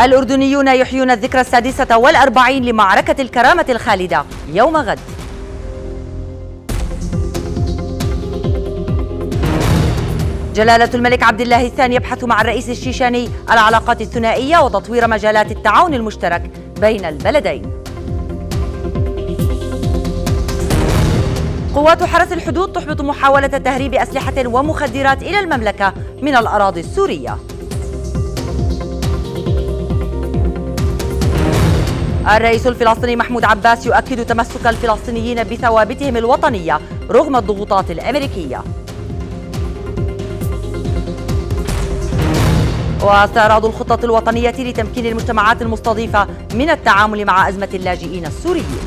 الأردنيون يحيون الذكرى السادسة والأربعين لمعركة الكرامة الخالدة يوم غد جلالة الملك عبد الله الثاني يبحث مع الرئيس الشيشاني العلاقات الثنائية وتطوير مجالات التعاون المشترك بين البلدين قوات حرس الحدود تحبط محاولة تهريب أسلحة ومخدرات إلى المملكة من الأراضي السورية الرئيس الفلسطيني محمود عباس يؤكد تمسك الفلسطينيين بثوابتهم الوطنية رغم الضغوطات الأمريكية واستعراض الخطة الوطنية لتمكين المجتمعات المستضيفة من التعامل مع أزمة اللاجئين السوريين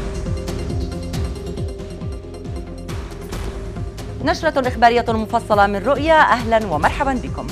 نشرة إخبارية مفصلة من رؤيا أهلا ومرحبا بكم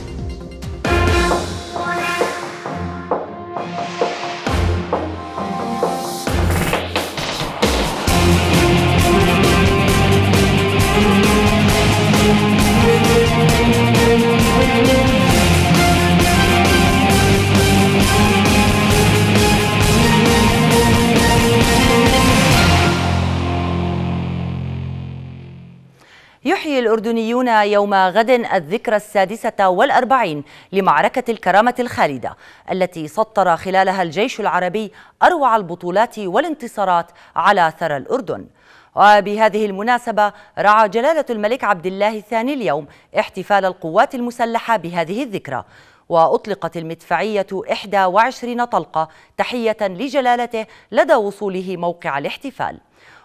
الأردنيون يوم غد الذكرى السادسة والأربعين لمعركة الكرامة الخالدة التي سطر خلالها الجيش العربي أروع البطولات والانتصارات على ثرى الأردن وبهذه المناسبة رعى جلالة الملك عبد الله الثاني اليوم احتفال القوات المسلحة بهذه الذكرى وأطلقت المدفعية 21 طلقة تحية لجلالته لدى وصوله موقع الاحتفال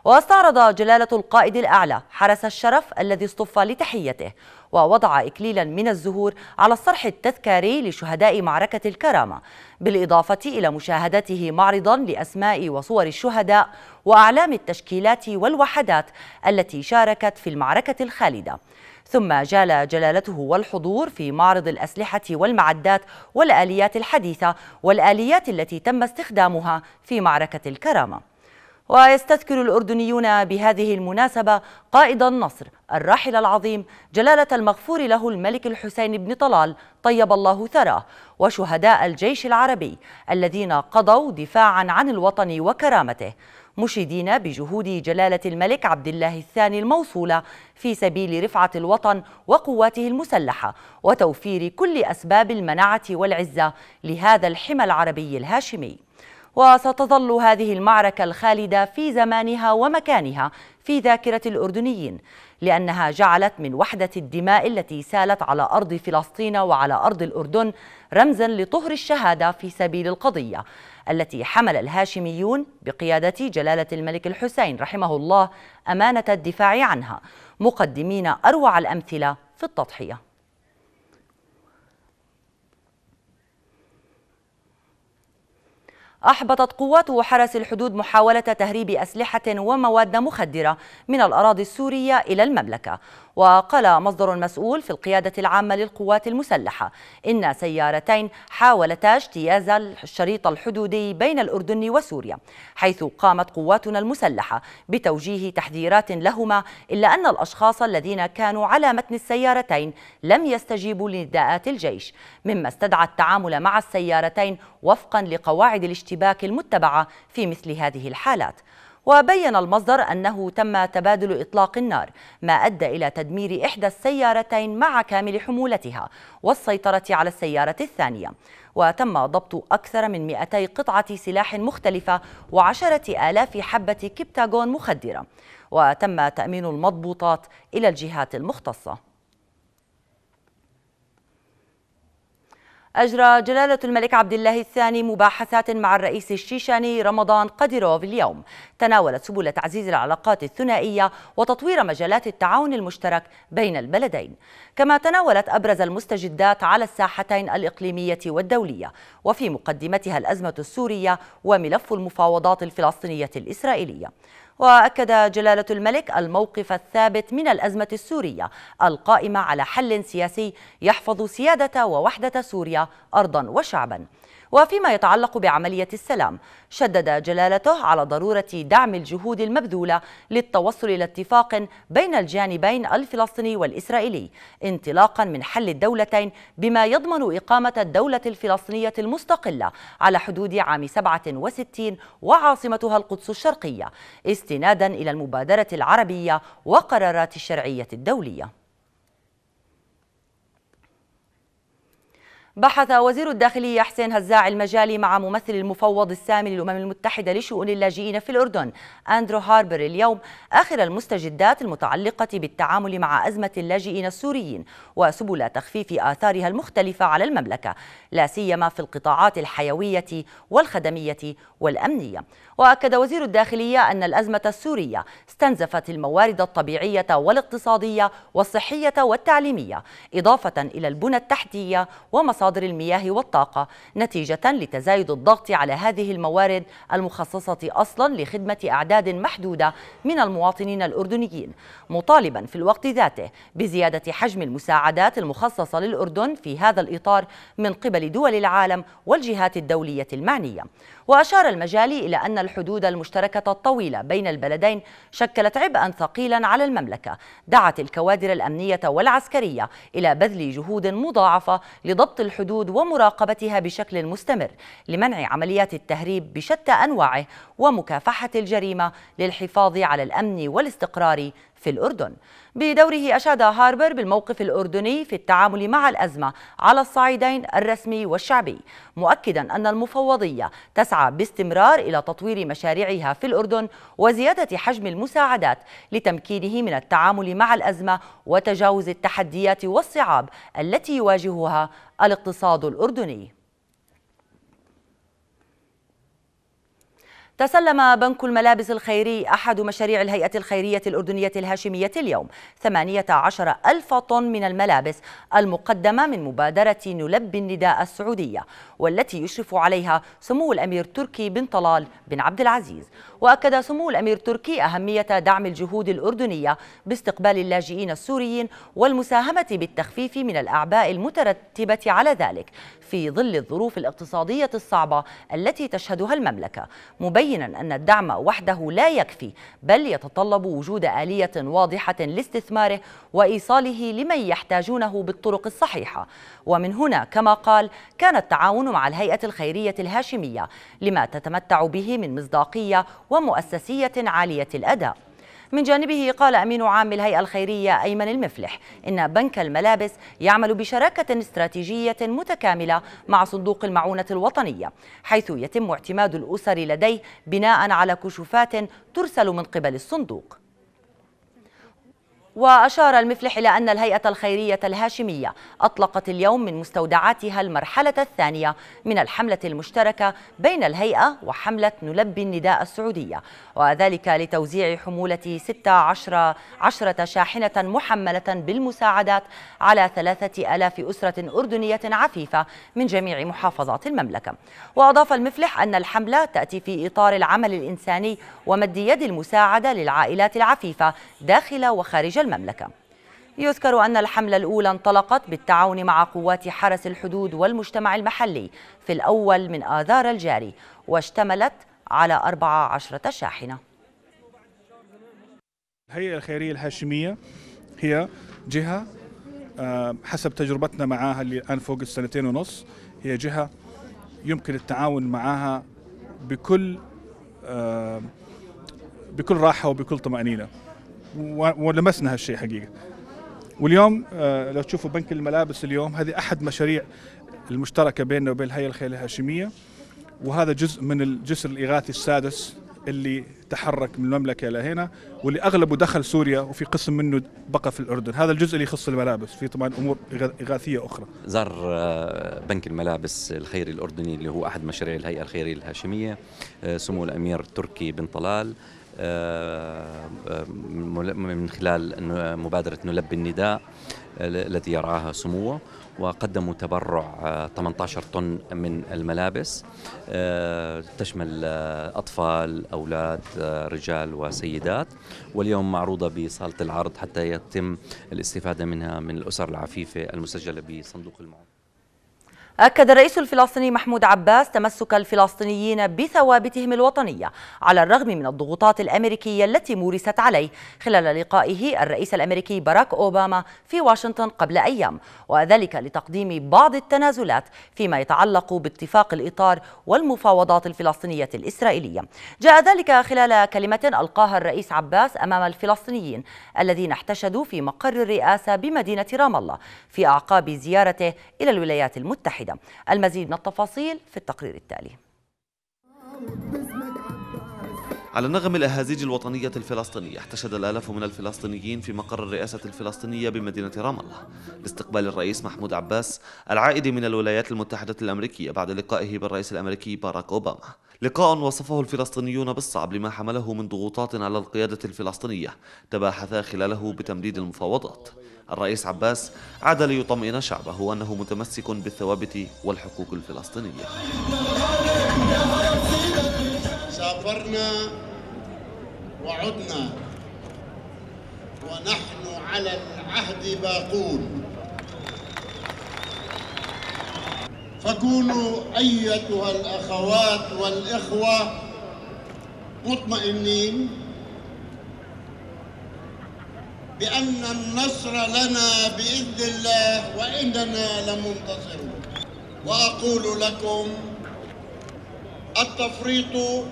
واستعرض جلالة القائد الأعلى حرس الشرف الذي اصطف لتحيته ووضع إكليلا من الزهور على الصرح التذكاري لشهداء معركة الكرامة بالإضافة إلى مشاهدته معرضا لأسماء وصور الشهداء وأعلام التشكيلات والوحدات التي شاركت في المعركة الخالدة ثم جال جلالته والحضور في معرض الأسلحة والمعدات والآليات الحديثة والآليات التي تم استخدامها في معركة الكرامة ويستذكر الأردنيون بهذه المناسبة قائد النصر الراحل العظيم جلالة المغفور له الملك الحسين بن طلال طيب الله ثراه وشهداء الجيش العربي الذين قضوا دفاعا عن الوطن وكرامته مشيدين بجهود جلالة الملك عبد الله الثاني الموصولة في سبيل رفعة الوطن وقواته المسلحة وتوفير كل أسباب المناعة والعزة لهذا الحمى العربي الهاشمي وستظل هذه المعركة الخالدة في زمانها ومكانها في ذاكرة الأردنيين لأنها جعلت من وحدة الدماء التي سالت على أرض فلسطين وعلى أرض الأردن رمزا لطهر الشهادة في سبيل القضية التي حمل الهاشميون بقيادة جلالة الملك الحسين رحمه الله أمانة الدفاع عنها مقدمين أروع الأمثلة في التضحية أحبطت قوات حرس الحدود محاولة تهريب أسلحة ومواد مخدرة من الأراضي السورية إلى المملكة وقال مصدر مسؤول في القيادة العامة للقوات المسلحة إن سيارتين حاولتا اجتياز الشريط الحدودي بين الأردن وسوريا حيث قامت قواتنا المسلحة بتوجيه تحذيرات لهما إلا أن الأشخاص الذين كانوا على متن السيارتين لم يستجيبوا لنداءات الجيش مما استدعى التعامل مع السيارتين وفقا لقواعد الاجتياز الاشتباك المتبعة في مثل هذه الحالات وبين المصدر أنه تم تبادل إطلاق النار ما أدى إلى تدمير إحدى السيارتين مع كامل حمولتها والسيطرة على السيارة الثانية وتم ضبط أكثر من 200 قطعة سلاح مختلفة وعشرة آلاف حبة كبتاغون مخدرة وتم تأمين المضبوطات إلى الجهات المختصة أجرى جلالة الملك عبد الله الثاني مباحثات مع الرئيس الشيشاني رمضان قديروف اليوم تناولت سبل تعزيز العلاقات الثنائية وتطوير مجالات التعاون المشترك بين البلدين كما تناولت أبرز المستجدات على الساحتين الإقليمية والدولية وفي مقدمتها الأزمة السورية وملف المفاوضات الفلسطينية الإسرائيلية وأكد جلالة الملك الموقف الثابت من الأزمة السورية القائمة على حل سياسي يحفظ سيادة ووحدة سوريا أرضا وشعبا وفيما يتعلق بعملية السلام شدد جلالته على ضرورة دعم الجهود المبذولة للتوصل إلى اتفاق بين الجانبين الفلسطيني والإسرائيلي انطلاقا من حل الدولتين بما يضمن إقامة الدولة الفلسطينية المستقلة على حدود عام 67 وعاصمتها القدس الشرقية استنادا إلى المبادرة العربية وقرارات الشرعية الدولية بحث وزير الداخلية حسين هزاع المجالي مع ممثل المفوض السامي للأمم المتحدة لشؤون اللاجئين في الأردن أندرو هاربر اليوم آخر المستجدات المتعلقة بالتعامل مع أزمة اللاجئين السوريين وسبل تخفيف آثارها المختلفة على المملكة لا سيما في القطاعات الحيوية والخدمية والأمنية وأكد وزير الداخلية أن الأزمة السورية استنزفت الموارد الطبيعية والاقتصادية والصحية والتعليمية إضافة إلى البنى التحتية ومصر مصادر المياه والطاقة نتيجة لتزايد الضغط على هذه الموارد المخصصة أصلا لخدمة أعداد محدودة من المواطنين الأردنيين مطالبا في الوقت ذاته بزيادة حجم المساعدات المخصصة للأردن في هذا الإطار من قبل دول العالم والجهات الدولية المعنية وأشار المجالي إلى أن الحدود المشتركة الطويلة بين البلدين شكلت عبئا ثقيلا على المملكة دعت الكوادر الأمنية والعسكرية إلى بذل جهود مضاعفة لضبط الحدود ومراقبتها بشكل مستمر لمنع عمليات التهريب بشتى أنواعه ومكافحة الجريمة للحفاظ على الأمن والاستقرار في الأردن بدوره أشاد هاربر بالموقف الأردني في التعامل مع الأزمة على الصعيدين الرسمي والشعبي مؤكدا أن المفوضية تسعى باستمرار إلى تطوير مشاريعها في الأردن وزيادة حجم المساعدات لتمكينه من التعامل مع الأزمة وتجاوز التحديات والصعاب التي يواجهها الاقتصاد الأردني تسلم بنك الملابس الخيري أحد مشاريع الهيئة الخيرية الأردنية الهاشمية اليوم 18 ألف طن من الملابس المقدمة من مبادرة نلبي النداء السعودية والتي يشرف عليها سمو الأمير تركي بن طلال بن عبد العزيز وأكد سمو الأمير تركي أهمية دعم الجهود الأردنية باستقبال اللاجئين السوريين والمساهمة بالتخفيف من الأعباء المترتبة على ذلك في ظل الظروف الاقتصادية الصعبة التي تشهدها المملكة مبينا أن الدعم وحده لا يكفي بل يتطلب وجود آلية واضحة لاستثماره وإيصاله لمن يحتاجونه بالطرق الصحيحة ومن هنا كما قال كان التعاون مع الهيئة الخيرية الهاشمية لما تتمتع به من مصداقية ومؤسسية عالية الأداء من جانبه قال أمين عام الهيئة الخيرية أيمن المفلح إن بنك الملابس يعمل بشراكة استراتيجية متكاملة مع صندوق المعونة الوطنية حيث يتم اعتماد الأسر لديه بناء على كشوفات ترسل من قبل الصندوق وأشار المفلح إلى أن الهيئة الخيرية الهاشمية أطلقت اليوم من مستودعاتها المرحلة الثانية من الحملة المشتركة بين الهيئة وحملة نلبي النداء السعودية وذلك لتوزيع حمولة 16 عشرة شاحنة محملة بالمساعدات على 3000 أسرة أردنية عفيفة من جميع محافظات المملكة وأضاف المفلح أن الحملة تأتي في إطار العمل الإنساني ومد يد المساعدة للعائلات العفيفة داخل وخارج المملكة المملكة يذكر أن الحملة الأولى انطلقت بالتعاون مع قوات حرس الحدود والمجتمع المحلي في الأول من آذار الجاري واشتملت على 14 شاحنة الهيئة الخيرية الهاشمية هي جهة آه، حسب تجربتنا معها اللي الآن فوق السنتين ونص هي جهة يمكن التعاون معها بكل آه، بكل راحة وبكل طمأنينة ولمسنا هالشيء حقيقه واليوم آه، لو تشوفوا بنك الملابس اليوم هذه احد مشاريع المشتركه بيننا وبين الهيئه الخيريه الهاشميه وهذا جزء من الجسر الاغاثي السادس اللي تحرك من المملكه لهنا واللي اغلبه دخل سوريا وفي قسم منه بقى في الاردن، هذا الجزء اللي يخص الملابس، في طبعا امور اغاثيه اخرى. زار آه، بنك الملابس الخيري الاردني اللي هو احد مشاريع الهيئه الخيريه الهاشميه آه، سمو الامير تركي بن طلال آه، آه، من خلال مبادرة نلبي النداء آه، التي يرعاها سموه وقدموا تبرع 18 طن من الملابس تشمل أطفال أولاد رجال وسيدات واليوم معروضة بصالة العرض حتى يتم الاستفادة منها من الأسر العفيفة المسجلة بصندوق المعونة أكد الرئيس الفلسطيني محمود عباس تمسك الفلسطينيين بثوابتهم الوطنية على الرغم من الضغوطات الأمريكية التي مورست عليه خلال لقائه الرئيس الأمريكي باراك أوباما في واشنطن قبل أيام وذلك لتقديم بعض التنازلات فيما يتعلق باتفاق الإطار والمفاوضات الفلسطينية الإسرائيلية جاء ذلك خلال كلمة ألقاها الرئيس عباس أمام الفلسطينيين الذين احتشدوا في مقر الرئاسة بمدينة رام الله في أعقاب زيارته إلى الولايات المتحدة السعيدة المزيد من التفاصيل في التقرير التالي على نغم الأهازيج الوطنية الفلسطينية احتشد الآلاف من الفلسطينيين في مقر الرئاسة الفلسطينية بمدينة رام الله لاستقبال الرئيس محمود عباس العائد من الولايات المتحدة الأمريكية بعد لقائه بالرئيس الأمريكي باراك أوباما لقاء وصفه الفلسطينيون بالصعب لما حمله من ضغوطات على القيادة الفلسطينية تباحثا خلاله بتمديد المفاوضات الرئيس عباس عاد ليطمئن شعبه أنه متمسك بالثوابت والحقوق الفلسطينية سافرنا وعدنا ونحن على العهد باقون فكونوا أيتها الأخوات والإخوة مطمئنين بأن النصر لنا بإذن الله وإننا لمنتصرون وأقول لكم التفريط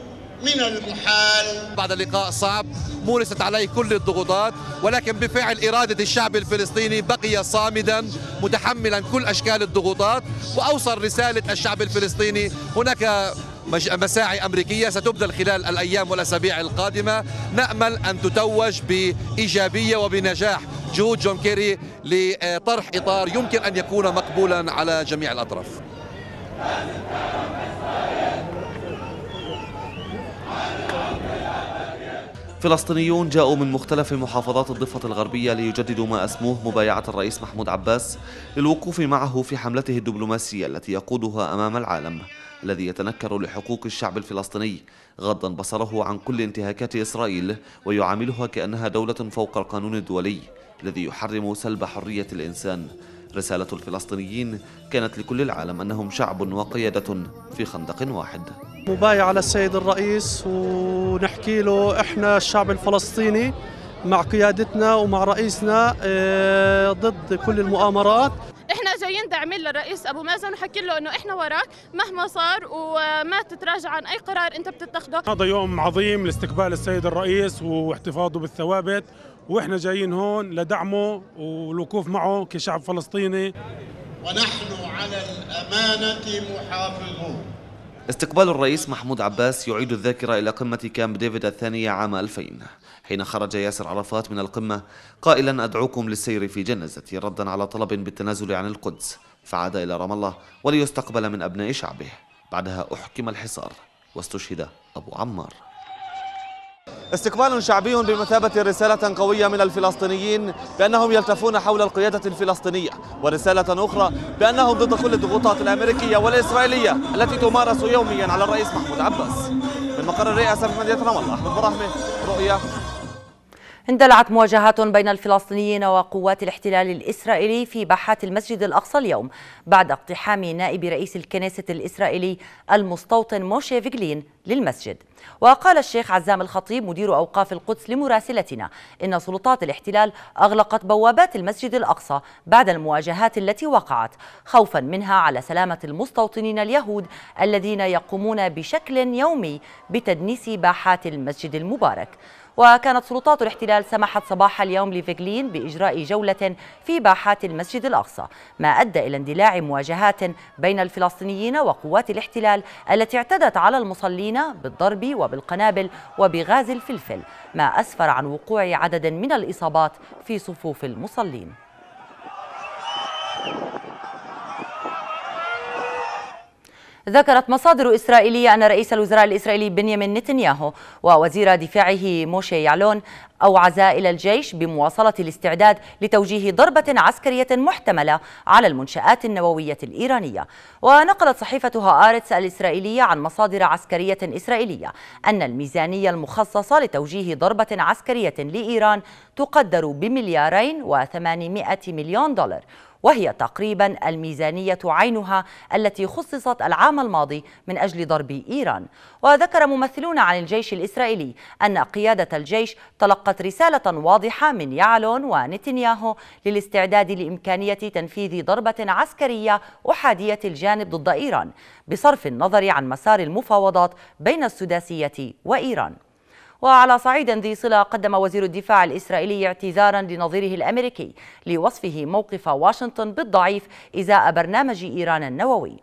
من المحال بعد اللقاء صعب مورست عليه كل الضغوطات ولكن بفعل إرادة الشعب الفلسطيني بقي صامدا متحملا كل أشكال الضغوطات وأوصل رسالة الشعب الفلسطيني هناك مساعي أمريكية ستبذل خلال الأيام والأسابيع القادمة نأمل أن تتوج بإيجابية وبنجاح جهود جون كيري لطرح إطار يمكن أن يكون مقبولا على جميع الأطراف فلسطينيون جاءوا من مختلف محافظات الضفة الغربية ليجددوا ما أسموه مبايعة الرئيس محمود عباس للوقوف معه في حملته الدبلوماسية التي يقودها أمام العالم الذي يتنكر لحقوق الشعب الفلسطيني غضا بصره عن كل انتهاكات إسرائيل ويعاملها كأنها دولة فوق القانون الدولي الذي يحرم سلب حرية الإنسان رسالة الفلسطينيين كانت لكل العالم أنهم شعب وقيادة في خندق واحد مبايعة للسيد الرئيس ونحكي له إحنا الشعب الفلسطيني مع قيادتنا ومع رئيسنا آه، ضد كل المؤامرات احنا جايين داعمين للرئيس ابو مازن وحكي له انه احنا وراك مهما صار وما تتراجع عن اي قرار انت بتتخذه هذا يوم عظيم لاستقبال السيد الرئيس واحتفاظه بالثوابت واحنا جايين هون لدعمه والوقوف معه كشعب فلسطيني ونحن على الامانه محافظون استقبال الرئيس محمود عباس يعيد الذاكرة إلى قمة كامب ديفيد الثانية عام 2000 حين خرج ياسر عرفات من القمة قائلا أدعوكم للسير في جنازتي ردا على طلب بالتنازل عن القدس فعاد إلى رام الله وليستقبل من أبناء شعبه بعدها أحكم الحصار واستشهد أبو عمار استقبال شعبي بمثابة رسالة قوية من الفلسطينيين بأنهم يلتفون حول القيادة الفلسطينية ورسالة أخرى بأنهم ضد كل الضغوطات الأمريكية والإسرائيلية التي تمارس يوميا على الرئيس محمود عباس من مقر الرئاسة في مدينة رام الله أحمد براهمة رؤية اندلعت مواجهات بين الفلسطينيين وقوات الاحتلال الإسرائيلي في باحات المسجد الأقصى اليوم بعد اقتحام نائب رئيس الكنيسة الإسرائيلي المستوطن موشي فيجلين للمسجد وقال الشيخ عزام الخطيب مدير أوقاف القدس لمراسلتنا إن سلطات الاحتلال أغلقت بوابات المسجد الأقصى بعد المواجهات التي وقعت خوفا منها على سلامة المستوطنين اليهود الذين يقومون بشكل يومي بتدنيس باحات المسجد المبارك وكانت سلطات الاحتلال سمحت صباح اليوم لفيغلين بإجراء جولة في باحات المسجد الأقصى ما أدى إلى اندلاع مواجهات بين الفلسطينيين وقوات الاحتلال التي اعتدت على المصلين بالضرب وبالقنابل وبغاز الفلفل ما أسفر عن وقوع عدد من الإصابات في صفوف المصلين ذكرت مصادر إسرائيلية أن رئيس الوزراء الإسرائيلي بنيامين نتنياهو ووزير دفاعه موشي يعلون أوعزا إلى الجيش بمواصلة الاستعداد لتوجيه ضربة عسكرية محتملة على المنشآت النووية الإيرانية ونقلت صحيفة هآرتس الإسرائيلية عن مصادر عسكرية إسرائيلية أن الميزانية المخصصة لتوجيه ضربة عسكرية لإيران تقدر بمليارين وثمانمائة مليون دولار وهي تقريبا الميزانية عينها التي خصصت العام الماضي من أجل ضرب إيران وذكر ممثلون عن الجيش الإسرائيلي أن قيادة الجيش تلقت رسالة واضحة من يعلون ونتنياهو للاستعداد لإمكانية تنفيذ ضربة عسكرية أحادية الجانب ضد إيران بصرف النظر عن مسار المفاوضات بين السداسية وإيران وعلى صعيد ذي صلة قدم وزير الدفاع الإسرائيلي اعتذارا لنظيره الأمريكي لوصفه موقف واشنطن بالضعيف إزاء برنامج إيران النووي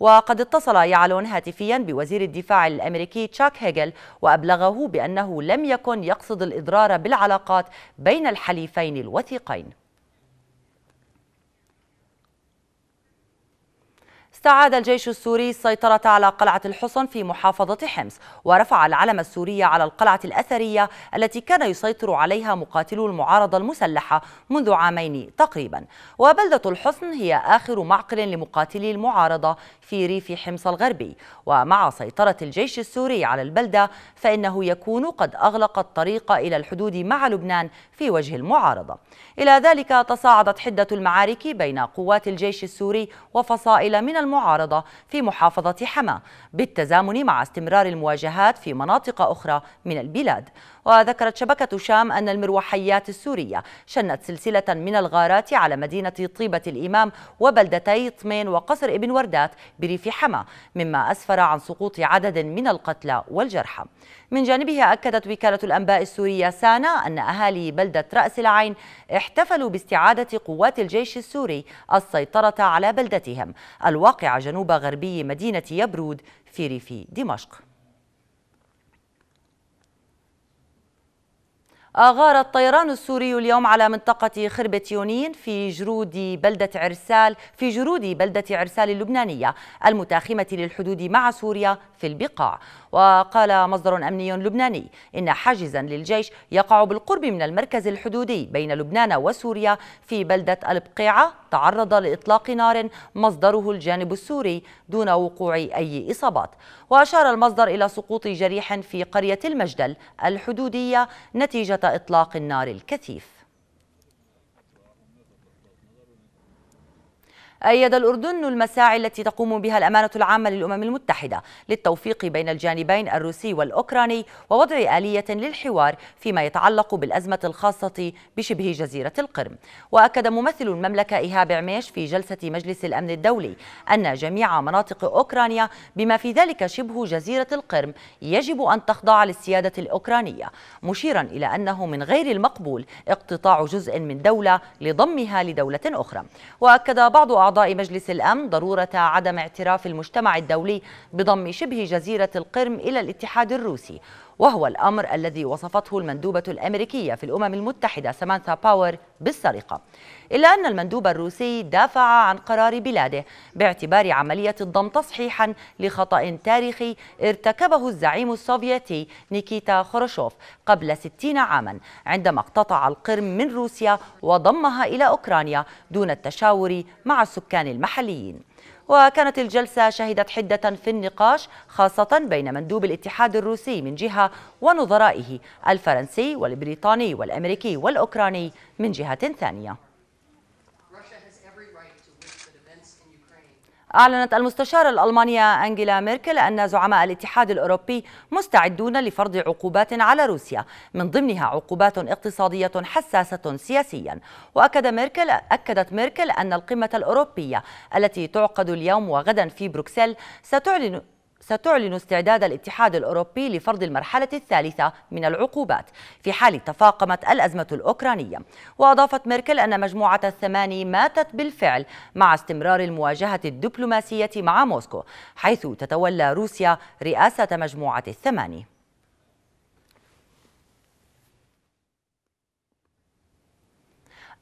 وقد اتصل يعلون هاتفيا بوزير الدفاع الامريكي تشاك هيجل وابلغه بانه لم يكن يقصد الاضرار بالعلاقات بين الحليفين الوثيقين استعاد الجيش السوري السيطرة على قلعة الحصن في محافظة حمص ورفع العلم السوري على القلعة الأثرية التي كان يسيطر عليها مقاتلو المعارضة المسلحة منذ عامين تقريبا وبلدة الحصن هي آخر معقل لمقاتلي المعارضة في ريف حمص الغربي ومع سيطرة الجيش السوري على البلدة فإنه يكون قد أغلق الطريق إلى الحدود مع لبنان في وجه المعارضة إلى ذلك تصاعدت حدة المعارك بين قوات الجيش السوري وفصائل من المعارضة المعارضة في محافظة حما بالتزامن مع استمرار المواجهات في مناطق أخرى من البلاد وذكرت شبكة شام أن المروحيات السورية شنت سلسلة من الغارات على مدينة طيبة الإمام وبلدتي طمين وقصر ابن وردات بريف حما مما أسفر عن سقوط عدد من القتلى والجرحى من جانبها أكدت وكالة الأنباء السورية سانا أن أهالي بلدة رأس العين احتفلوا باستعادة قوات الجيش السوري السيطرة على بلدتهم الواقعة جنوب غربي مدينة يبرود في ريف دمشق أغار الطيران السوري اليوم على منطقة خربة يونين في جرود بلدة عرسال في جرود بلدة عرسال اللبنانية المتاخمة للحدود مع سوريا في البقاع وقال مصدر أمني لبناني إن حاجزا للجيش يقع بالقرب من المركز الحدودي بين لبنان وسوريا في بلدة البقيعة تعرض لإطلاق نار مصدره الجانب السوري دون وقوع أي إصابات وأشار المصدر إلى سقوط جريح في قرية المجدل الحدودية نتيجة إطلاق النار الكثيف أيد الأردن المساعي التي تقوم بها الأمانة العامة للأمم المتحدة للتوفيق بين الجانبين الروسي والأوكراني ووضع آلية للحوار فيما يتعلق بالأزمة الخاصة بشبه جزيرة القرم وأكد ممثل المملكة إيهاب عميش في جلسة مجلس الأمن الدولي أن جميع مناطق أوكرانيا بما في ذلك شبه جزيرة القرم يجب أن تخضع للسيادة الأوكرانية مشيرا إلى أنه من غير المقبول اقتطاع جزء من دولة لضمها لدولة أخرى وأكد بعض أعضاء أعضاء مجلس الأمن ضرورة عدم اعتراف المجتمع الدولي بضم شبه جزيرة القرم إلى الاتحاد الروسي وهو الأمر الذي وصفته المندوبة الأمريكية في الأمم المتحدة سامانثا باور بالسرقة إلا أن المندوب الروسي دافع عن قرار بلاده باعتبار عملية الضم تصحيحا لخطأ تاريخي ارتكبه الزعيم السوفيتي نيكيتا خروشوف قبل 60 عاما عندما اقتطع القرم من روسيا وضمها إلى أوكرانيا دون التشاور مع السكان السكان المحليين وكانت الجلسة شهدت حدة في النقاش خاصة بين مندوب الاتحاد الروسي من جهة ونظرائه الفرنسي والبريطاني والأمريكي والأوكراني من جهة ثانية أعلنت المستشارة الألمانية أنجيلا ميركل أن زعماء الاتحاد الأوروبي مستعدون لفرض عقوبات على روسيا من ضمنها عقوبات اقتصادية حساسة سياسيا وأكد ميركل أكدت ميركل أن القمة الأوروبية التي تعقد اليوم وغدا في بروكسل ستعلن ستعلن استعداد الاتحاد الأوروبي لفرض المرحلة الثالثة من العقوبات في حال تفاقمت الأزمة الأوكرانية وأضافت ميركل أن مجموعة الثماني ماتت بالفعل مع استمرار المواجهة الدبلوماسية مع موسكو حيث تتولى روسيا رئاسة مجموعة الثماني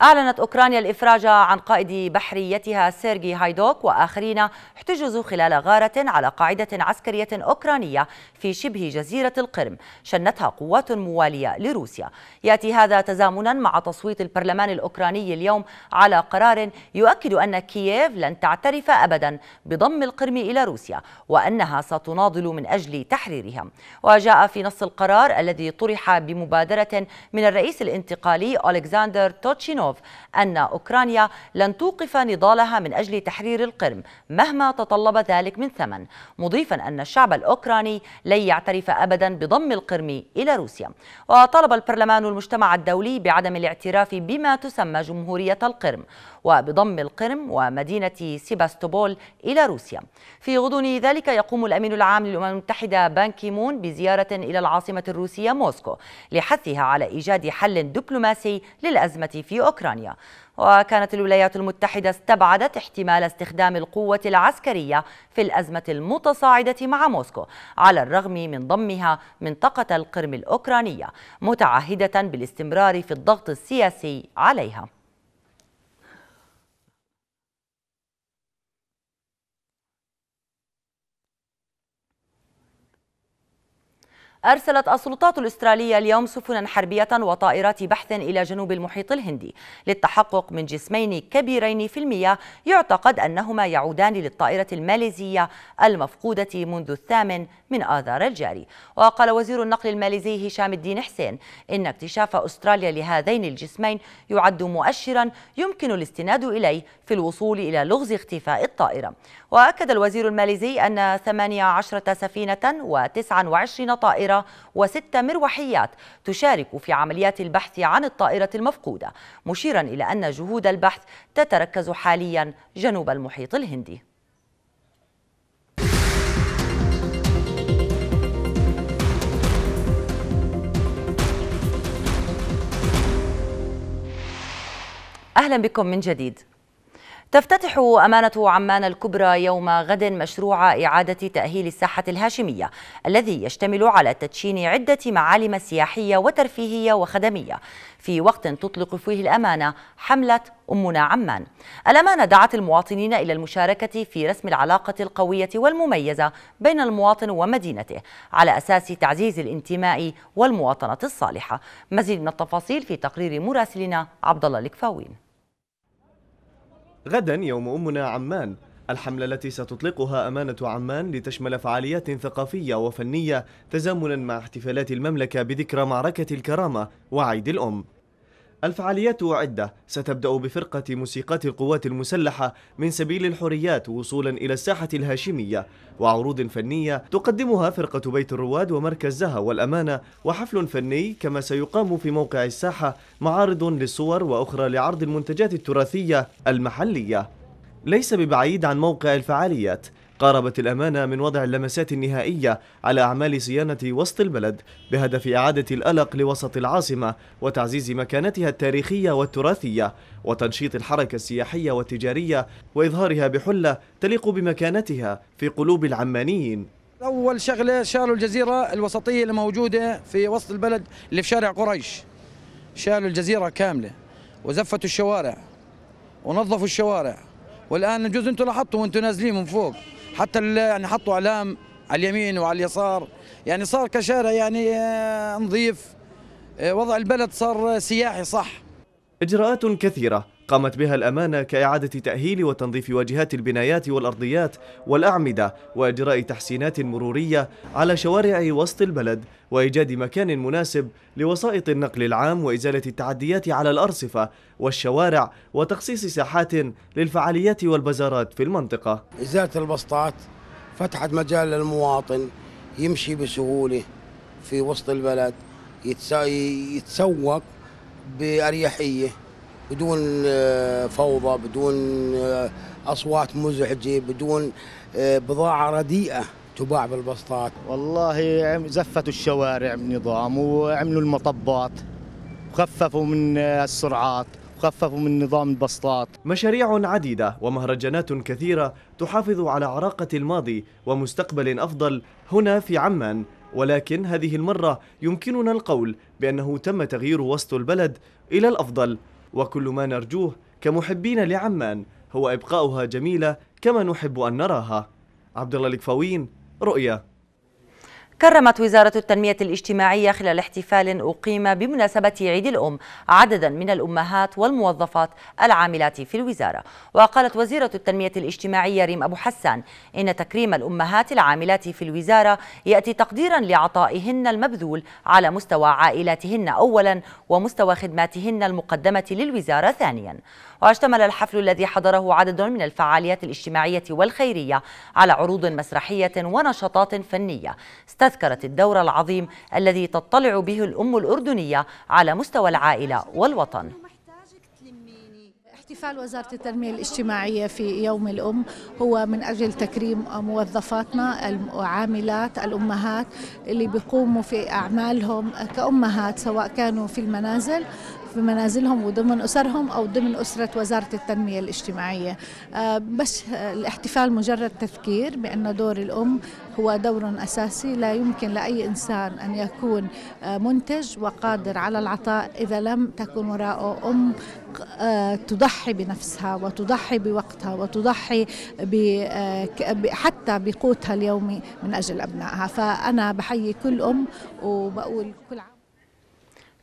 أعلنت أوكرانيا الإفراج عن قائد بحريتها سيرجي هايدوك وآخرين احتجزوا خلال غارة على قاعدة عسكرية أوكرانية في شبه جزيرة القرم شنتها قوات موالية لروسيا يأتي هذا تزامنا مع تصويت البرلمان الأوكراني اليوم على قرار يؤكد أن كييف لن تعترف أبدا بضم القرم إلى روسيا وأنها ستناضل من أجل تحريرها وجاء في نص القرار الذي طرح بمبادرة من الرئيس الانتقالي ألكسندر توتشينوف لافروف أن أوكرانيا لن توقف نضالها من أجل تحرير القرم مهما تطلب ذلك من ثمن مضيفا أن الشعب الأوكراني لن يعترف أبدا بضم القرم إلى روسيا وطلب البرلمان المجتمع الدولي بعدم الاعتراف بما تسمى جمهورية القرم وبضم القرم ومدينة سيباستوبول إلى روسيا في غضون ذلك يقوم الأمين العام للأمم المتحدة بان كيمون بزيارة إلى العاصمة الروسية موسكو لحثها على إيجاد حل دبلوماسي للأزمة في أوكرانيا أوكرانيا وكانت الولايات المتحدة استبعدت احتمال استخدام القوة العسكرية في الأزمة المتصاعدة مع موسكو على الرغم من ضمها منطقة القرم الأوكرانية متعهدة بالاستمرار في الضغط السياسي عليها أرسلت السلطات الإسترالية اليوم سفنا حربية وطائرات بحث إلى جنوب المحيط الهندي للتحقق من جسمين كبيرين في المياه يعتقد أنهما يعودان للطائرة الماليزية المفقودة منذ الثامن من آذار الجاري وقال وزير النقل الماليزي هشام الدين حسين إن اكتشاف أستراليا لهذين الجسمين يعد مؤشرا يمكن الاستناد إليه في الوصول إلى لغز اختفاء الطائرة وأكد الوزير الماليزي أن 18 سفينة و29 طائرة طائرة وست مروحيات تشارك في عمليات البحث عن الطائرة المفقودة مشيرا إلى أن جهود البحث تتركز حاليا جنوب المحيط الهندي أهلا بكم من جديد تفتتح أمانة عمان الكبرى يوم غد مشروع إعادة تأهيل الساحة الهاشمية الذي يشتمل على تدشين عدة معالم سياحية وترفيهية وخدمية في وقت تطلق فيه الأمانة حملة أمنا عمان الأمانة دعت المواطنين إلى المشاركة في رسم العلاقة القوية والمميزة بين المواطن ومدينته على أساس تعزيز الانتماء والمواطنة الصالحة مزيد من التفاصيل في تقرير مراسلنا عبد الله الكفاوين غدا يوم أمنا عمان الحملة التي ستطلقها أمانة عمان لتشمل فعاليات ثقافية وفنية تزامنا مع احتفالات المملكة بذكرى معركة الكرامة وعيد الأم الفعاليات عدة ستبدأ بفرقة موسيقات القوات المسلحة من سبيل الحريات وصولا إلى الساحة الهاشمية وعروض فنية تقدمها فرقة بيت الرواد ومركز زها والأمانة وحفل فني كما سيقام في موقع الساحة معارض للصور وأخرى لعرض المنتجات التراثية المحلية ليس ببعيد عن موقع الفعاليات قاربت الأمانة من وضع اللمسات النهائية على أعمال صيانة وسط البلد بهدف إعادة الألق لوسط العاصمة وتعزيز مكانتها التاريخية والتراثية وتنشيط الحركة السياحية والتجارية وإظهارها بحلة تليق بمكانتها في قلوب العمانيين أول شغلة شالوا الجزيرة الوسطية الموجودة في وسط البلد اللي في شارع قريش شالوا الجزيرة كاملة وزفتوا الشوارع ونظفوا الشوارع والآن الجزء أنتم لاحظتوا وأنتم نازلين من فوق حتى يعني حطوا اعلام على اليمين وعلى اليسار يعني صار كشارع يعني آه، نظيف آه، وضع البلد صار سياحي صح إجراءات كثيرة قامت بها الأمانة كإعادة تأهيل وتنظيف واجهات البنايات والأرضيات والأعمدة وإجراء تحسينات مرورية على شوارع وسط البلد وإيجاد مكان مناسب لوسائط النقل العام وإزالة التعديات على الأرصفة والشوارع وتخصيص ساحات للفعاليات والبازارات في المنطقة إزالة البسطات فتحت مجال للمواطن يمشي بسهولة في وسط البلد يتسوق بأريحية بدون آه، فوضى بدون آه، اصوات مزعجه بدون آه، بضاعه رديئه تباع بالبسطات والله زفتوا الشوارع بنظام وعملوا المطبات وخففوا من السرعات وخففوا من نظام البسطات مشاريع عديدة ومهرجانات كثيرة تحافظ على عراقة الماضي ومستقبل أفضل هنا في عمان ولكن هذه المرة يمكننا القول بأنه تم تغيير وسط البلد إلى الأفضل وكل ما نرجوه كمحبين لعمان هو إبقاؤها جميلة كما نحب أن نراها عبد الله الكفاوين رؤيا كرمت وزارة التنمية الاجتماعية خلال احتفال أقيم بمناسبة عيد الأم عددا من الأمهات والموظفات العاملات في الوزارة وقالت وزيرة التنمية الاجتماعية ريم أبو حسان إن تكريم الأمهات العاملات في الوزارة يأتي تقديرا لعطائهن المبذول على مستوى عائلاتهن أولا ومستوى خدماتهن المقدمة للوزارة ثانيا واشتمل الحفل الذي حضره عدد من الفعاليات الاجتماعية والخيرية على عروض مسرحية ونشاطات فنية استذكرت الدور العظيم الذي تطلع به الأم الأردنية على مستوى العائلة والوطن احتفال وزارة التنمية الاجتماعية في يوم الأم هو من أجل تكريم موظفاتنا العاملات الأمهات اللي بيقوموا في أعمالهم كأمهات سواء كانوا في المنازل في منازلهم وضمن أسرهم أو ضمن أسرة وزارة التنمية الاجتماعية آه، بس آه، الاحتفال مجرد تذكير بأن دور الأم هو دور أساسي لا يمكن لأي إنسان أن يكون آه، منتج وقادر على العطاء إذا لم تكن وراءه أم تضحي بنفسها وتضحي بوقتها وتضحي حتى بقوتها اليومي من أجل أبنائها فأنا بحيي كل أم وبقول كل عام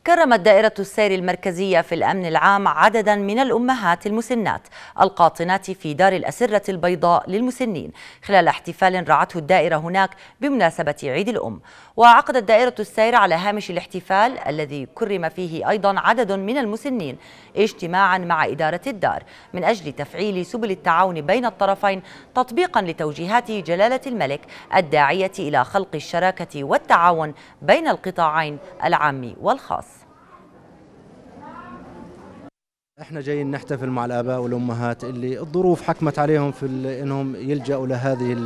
كرمت دائرة السير المركزية في الأمن العام عددا من الأمهات المسنات القاطنات في دار الأسرة البيضاء للمسنين خلال احتفال رعته الدائرة هناك بمناسبة عيد الأم وعقدت دائرة السير على هامش الاحتفال الذي كرم فيه أيضا عدد من المسنين اجتماعا مع إدارة الدار من أجل تفعيل سبل التعاون بين الطرفين تطبيقا لتوجيهات جلالة الملك الداعية إلى خلق الشراكة والتعاون بين القطاعين العام والخاص احنا جايين نحتفل مع الاباء والامهات اللي الظروف حكمت عليهم في انهم يلجأوا لهذه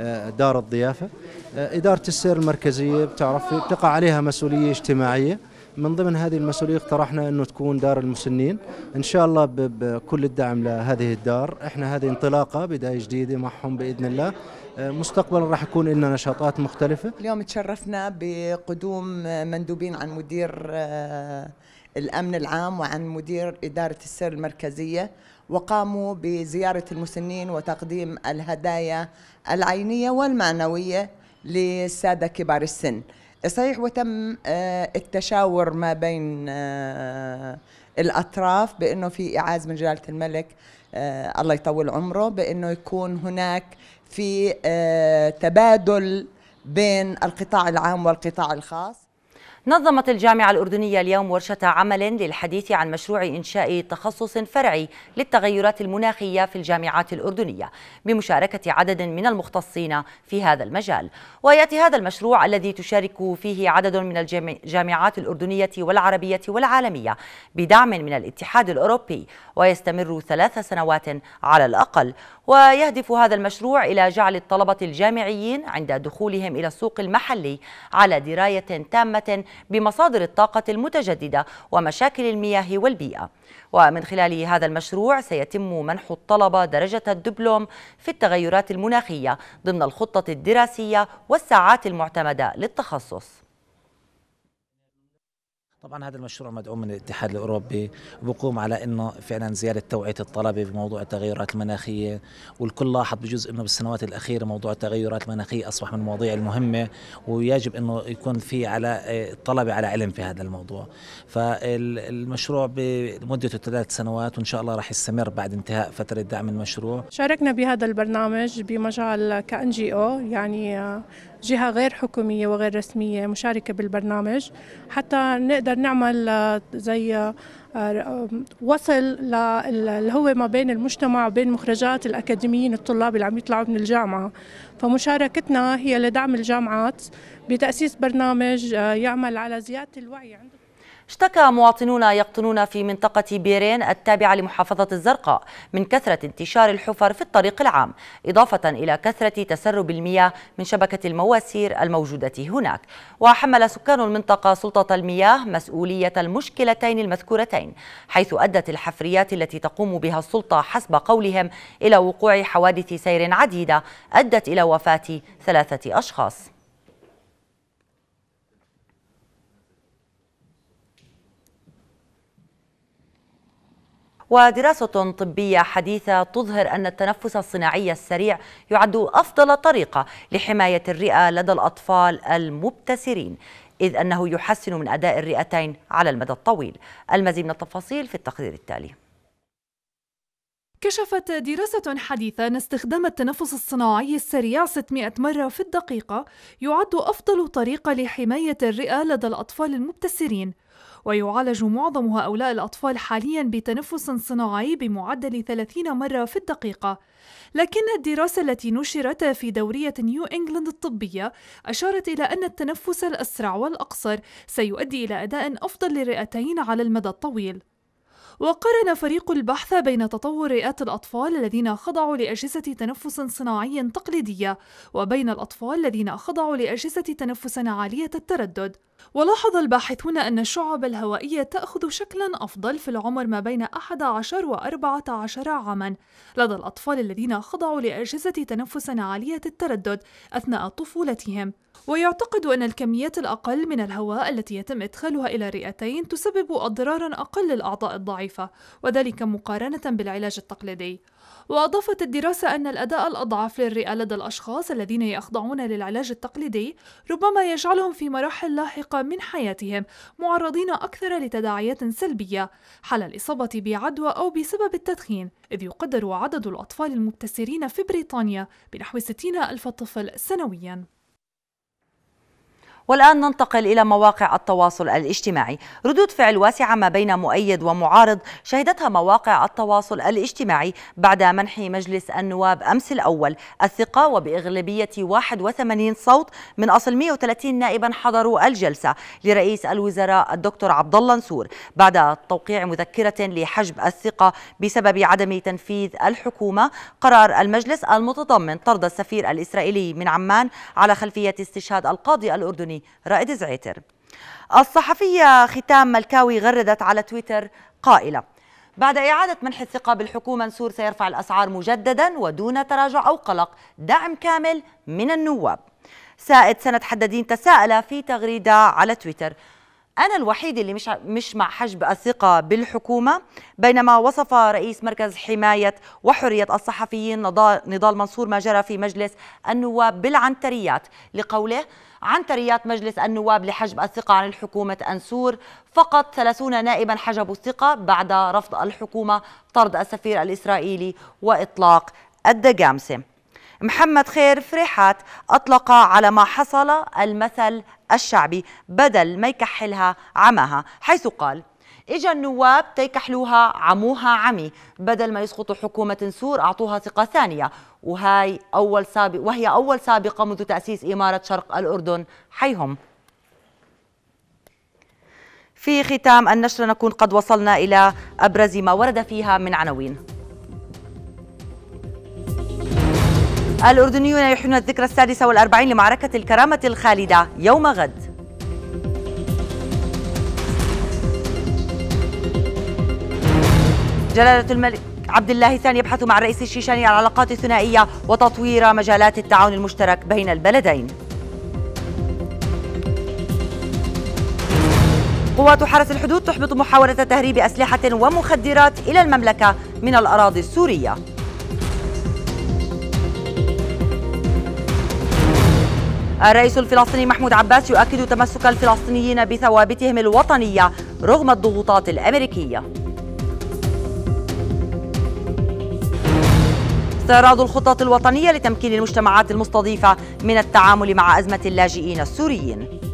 آه، دار الضيافه. آه، اداره السير المركزيه بتعرف بتقع عليها مسؤوليه اجتماعيه من ضمن هذه المسؤوليه اقترحنا انه تكون دار المسنين، ان شاء الله بكل الدعم لهذه الدار، احنا هذه انطلاقه بدايه جديده معهم باذن الله. آه، مستقبلا راح يكون لنا نشاطات مختلفه. اليوم تشرفنا بقدوم مندوبين عن مدير الأمن العام وعن مدير إدارة السر المركزية وقاموا بزيارة المسنين وتقديم الهدايا العينية والمعنوية للسادة كبار السن صحيح وتم آه، التشاور ما بين آه، الأطراف بأنه في إعاز من جلالة الملك آه، الله يطول عمره بأنه يكون هناك في تبادل بين القطاع العام والقطاع الخاص نظمت الجامعة الأردنية اليوم ورشة عمل للحديث عن مشروع إنشاء تخصص فرعي للتغيرات المناخية في الجامعات الأردنية بمشاركة عدد من المختصين في هذا المجال ويأتي هذا المشروع الذي تشارك فيه عدد من الجامعات الأردنية والعربية والعالمية بدعم من الاتحاد الأوروبي ويستمر ثلاث سنوات على الأقل ويهدف هذا المشروع إلى جعل الطلبة الجامعيين عند دخولهم إلى السوق المحلي على دراية تامة بمصادر الطاقة المتجددة ومشاكل المياه والبيئة ومن خلال هذا المشروع سيتم منح الطلبة درجة الدبلوم في التغيرات المناخية ضمن الخطة الدراسية والساعات المعتمدة للتخصص طبعا هذا المشروع مدعوم من الاتحاد الاوروبي وبقوم على انه فعلا زياده توعيه الطلبه بموضوع التغيرات المناخيه والكل لاحظ بجزء انه بالسنوات الاخيره موضوع التغيرات المناخيه اصبح من المواضيع المهمه ويجب انه يكون في على الطلبه على علم في هذا الموضوع فالمشروع بمدته ثلاث سنوات وان شاء الله راح يستمر بعد انتهاء فتره دعم المشروع شاركنا بهذا البرنامج بمجال كان جي او يعني جهة غير حكومية وغير رسمية مشاركة بالبرنامج حتى نقدر نعمل آه، زي آه، آه، وصل اللي هو ما بين المجتمع وبين مخرجات الأكاديميين الطلاب اللي عم يطلعوا من الجامعة فمشاركتنا هي لدعم الجامعات بتأسيس برنامج يعمل على زيادة الوعي عند اشتكى مواطنون يقطنون في منطقة بيرين التابعة لمحافظة الزرقاء من كثرة انتشار الحفر في الطريق العام إضافة إلى كثرة تسرب المياه من شبكة المواسير الموجودة هناك وحمل سكان المنطقة سلطة المياه مسؤولية المشكلتين المذكورتين حيث أدت الحفريات التي تقوم بها السلطة حسب قولهم إلى وقوع حوادث سير عديدة أدت إلى وفاة ثلاثة أشخاص ودراسة طبية حديثة تظهر أن التنفس الصناعي السريع يعد أفضل طريقة لحماية الرئة لدى الأطفال المبتسرين إذ أنه يحسن من أداء الرئتين على المدى الطويل المزيد من التفاصيل في التقرير التالي كشفت دراسة حديثة أن استخدام التنفس الصناعي السريع 600 مرة في الدقيقة يعد أفضل طريقة لحماية الرئة لدى الأطفال المبتسرين ويعالج معظم هؤلاء الأطفال حاليا بتنفس صناعي بمعدل 30 مرة في الدقيقة لكن الدراسة التي نشرت في دورية نيو إنجلاند الطبية أشارت إلى أن التنفس الأسرع والأقصر سيؤدي إلى أداء أفضل للرئتين على المدى الطويل وقارن فريق البحث بين تطور رئات الأطفال الذين خضعوا لأجهزة تنفس صناعي تقليدية وبين الأطفال الذين خضعوا لأجهزة تنفس عالية التردد ولاحظ الباحثون أن الشعب الهوائية تأخذ شكلا أفضل في العمر ما بين 11 و 14 عاما لدى الأطفال الذين خضعوا لأجهزة تنفس عالية التردد أثناء طفولتهم ويعتقد أن الكميات الأقل من الهواء التي يتم إدخالها إلى الرئتين تسبب أضرارا أقل للأعضاء الضعيفة وذلك مقارنة بالعلاج التقليدي وأضافت الدراسة أن الأداء الأضعف للرئة لدى الأشخاص الذين يخضعون للعلاج التقليدي ربما يجعلهم في مراحل لاحقة من حياتهم معرضين أكثر لتداعيات سلبية حال الإصابة بعدوى أو بسبب التدخين إذ يقدر عدد الأطفال المبتسرين في بريطانيا بنحو 60 ألف طفل سنوياً والآن ننتقل إلى مواقع التواصل الاجتماعي ردود فعل واسعة ما بين مؤيد ومعارض شهدتها مواقع التواصل الاجتماعي بعد منح مجلس النواب أمس الأول الثقة وبإغلبية 81 صوت من أصل 130 نائبا حضروا الجلسة لرئيس الوزراء الدكتور عبد الله نسور بعد توقيع مذكرة لحجب الثقة بسبب عدم تنفيذ الحكومة قرار المجلس المتضمن طرد السفير الإسرائيلي من عمان على خلفية استشهاد القاضي الأردني الرسمي رائد زعيتر الصحفية ختام ملكاوي غردت على تويتر قائلة بعد إعادة منح الثقة بالحكومة نصور سيرفع الأسعار مجددا ودون تراجع أو قلق دعم كامل من النواب سائد سنة حدادين تساءل في تغريدة على تويتر أنا الوحيد اللي مش مش مع حجب الثقة بالحكومة بينما وصف رئيس مركز حماية وحرية الصحفيين نضال منصور ما جرى في مجلس النواب بالعنتريات لقوله عن تريات مجلس النواب لحجب الثقة عن الحكومة أنسور فقط 30 نائبا حجبوا الثقة بعد رفض الحكومة طرد السفير الإسرائيلي وإطلاق الدجامسة محمد خير فريحات أطلق على ما حصل المثل الشعبي بدل ما يكحلها عماها حيث قال اجا النواب تيكحلوها عموها عمي بدل ما يسقطوا حكومة سور أعطوها ثقة ثانية وهي أول سابق وهي أول سابقة منذ تأسيس إمارة شرق الأردن حيهم في ختام النشر نكون قد وصلنا إلى أبرز ما ورد فيها من عناوين الأردنيون يحيون الذكرى السادسة والأربعين لمعركة الكرامة الخالدة يوم غد جلالة الملك عبد الله الثاني يبحث مع الرئيس الشيشاني عن العلاقات الثنائية وتطوير مجالات التعاون المشترك بين البلدين قوات حرس الحدود تحبط محاولة تهريب أسلحة ومخدرات إلى المملكة من الأراضي السورية الرئيس الفلسطيني محمود عباس يؤكد تمسك الفلسطينيين بثوابتهم الوطنية رغم الضغوطات الأمريكية استعراض الخطط الوطنية لتمكين المجتمعات المستضيفة من التعامل مع أزمة اللاجئين السوريين